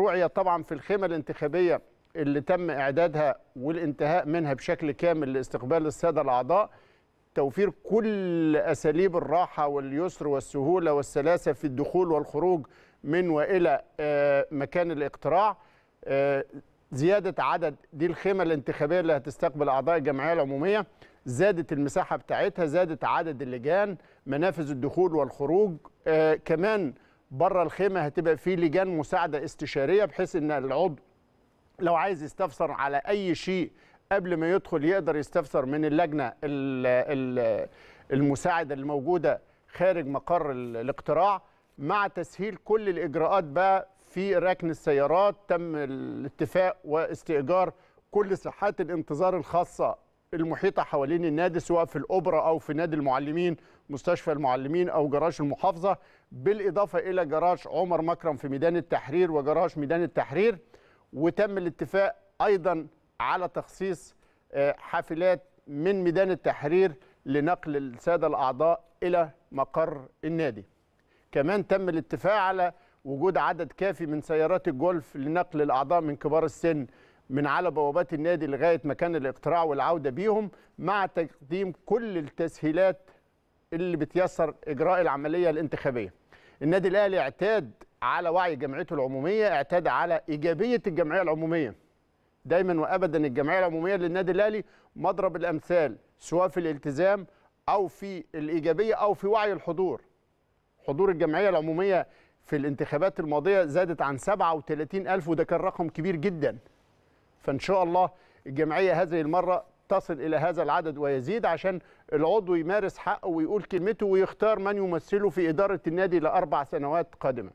رؤية طبعا في الخيمة الانتخابية اللي تم إعدادها والانتهاء منها بشكل كامل لاستقبال السادة الأعضاء توفير كل أساليب الراحة واليسر والسهولة والسلاسة في الدخول والخروج من وإلى آه، مكان الاقتراع آه، زيادة عدد دي الخيمة الانتخابية اللي هتستقبل أعضاء الجمعية العمومية زادت المساحة بتاعتها زادت عدد اللجان منافذ الدخول والخروج آه، كمان بره الخيمه هتبقى في لجان مساعده استشاريه بحيث ان العضو لو عايز يستفسر على اي شيء قبل ما يدخل يقدر يستفسر من اللجنه المساعده الموجوده خارج مقر الاقتراع مع تسهيل كل الاجراءات بقى في ركن السيارات تم الاتفاق واستئجار كل ساحات الانتظار الخاصه المحيطه حوالين النادي سواء في الاوبرا او في نادي المعلمين مستشفى المعلمين او جراج المحافظه بالاضافه الى جراج عمر مكرم في ميدان التحرير وجراج ميدان التحرير وتم الاتفاق ايضا على تخصيص آه، حافلات من ميدان التحرير لنقل الساده الاعضاء الى مقر النادي. كمان تم الاتفاق على وجود عدد كافي من سيارات الجولف لنقل الاعضاء من كبار السن من على بوابات النادي لغايه مكان الاقتراع والعوده بيهم مع تقديم كل التسهيلات اللي بتيسر اجراء العمليه الانتخابيه. النادي الاهلي اعتاد على وعي جمعيته العموميه، اعتاد على ايجابيه الجمعيه العموميه. دايما وابدا الجمعيه العموميه للنادي الاهلي مضرب الامثال سواء في الالتزام او في الايجابيه او في وعي الحضور. حضور الجمعيه العموميه في الانتخابات الماضيه زادت عن 37 ألف وده كان رقم كبير جدا. فإن شاء الله الجمعية هذه المرة تصل إلى هذا العدد ويزيد عشان العضو يمارس حقه ويقول كلمته ويختار من يمثله في إدارة النادي لأربع سنوات قادمة